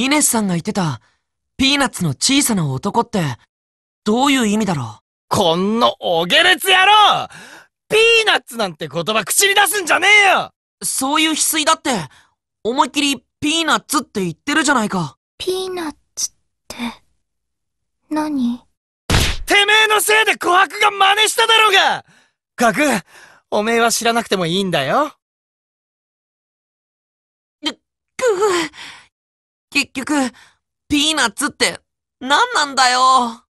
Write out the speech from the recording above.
イネスさんが言ってた、ピーナッツの小さな男って、どういう意味だろうこんなお下劣野郎ピーナッツなんて言葉口に出すんじゃねえよそういう翡翠だって、思いっきりピーナッツって言ってるじゃないか。ピーナッツって、何てめえのせいで琥珀が真似しただろうがガク、おめえは知らなくてもいいんだよ。局、ピーナッツって何なんだよ